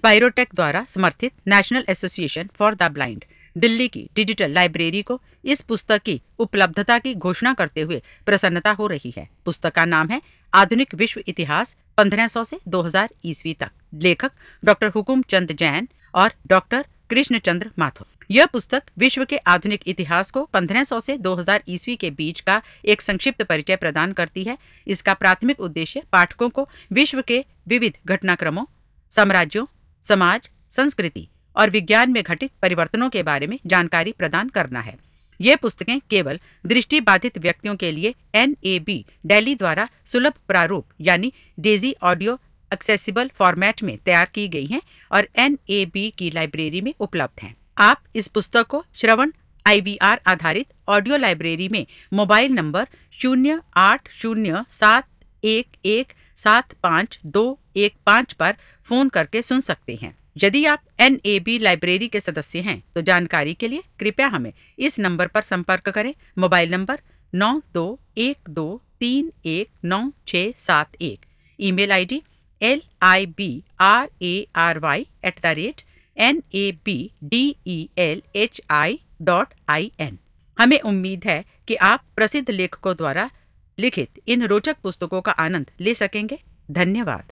स्पाइरोटेक द्वारा समर्थित National Association for the Blind Delhi की डिजिटल लाइब्रेरी को इस पुस्तक की उपलब्धता की घोषणा करते हुए प्रसन्नता हो रही है पुस्तक का नाम है आधुनिक विश्व इतिहास 1500 से 2000 ईस्वी तक लेखक डॉक्टर हुकुम चंद जैन और डॉक्टर कृष्ण चंद्र माथुर यह पुस्तक विश्व के आधुनिक इतिहास को 1500 से 2000 ईस्वी के बीच का एक संक्षिप्त परिचय प्रदान करती है इसका प्राथमिक उद्देश्य पाठकों को विश्व के विविध घटनाक्रमों साम्राज्यों समाज संस्कृति और विज्ञान में घटित परिवर्तनों के बारे में जानकारी प्रदान करना है ये पुस्तकें केवल दृष्टि बाधित व्यक्तियों के लिए एन ए बी डेली द्वारा सुलभ प्रारूप यानी डेजी ऑडियो एक्सेसिबल फॉर्मेट में तैयार की गई हैं और एन ए बी की लाइब्रेरी में उपलब्ध हैं आप इस पुस्तक को श्रवण आर आधारित ऑडियो लाइब्रेरी में मोबाइल नंबर शून्य आठ शून्य सात एक एक सात पाँच दो एक पाँच पर फोन करके सुन सकते हैं यदि आप एन ए बी लाइब्रेरी के सदस्य हैं तो जानकारी के लिए कृपया हमें इस नंबर पर संपर्क करें मोबाइल नंबर नौ दो एक दो तीन एक नौ छः सात एक email I D L I B R A R Y at the rate N A B D E L H I dot I N हमें उम्मीद है कि आप प्रसिद्ध लेखकों द्वारा लिखित इन रोचक पुस्तकों का आनंद ले सकेंगे धन्यवाद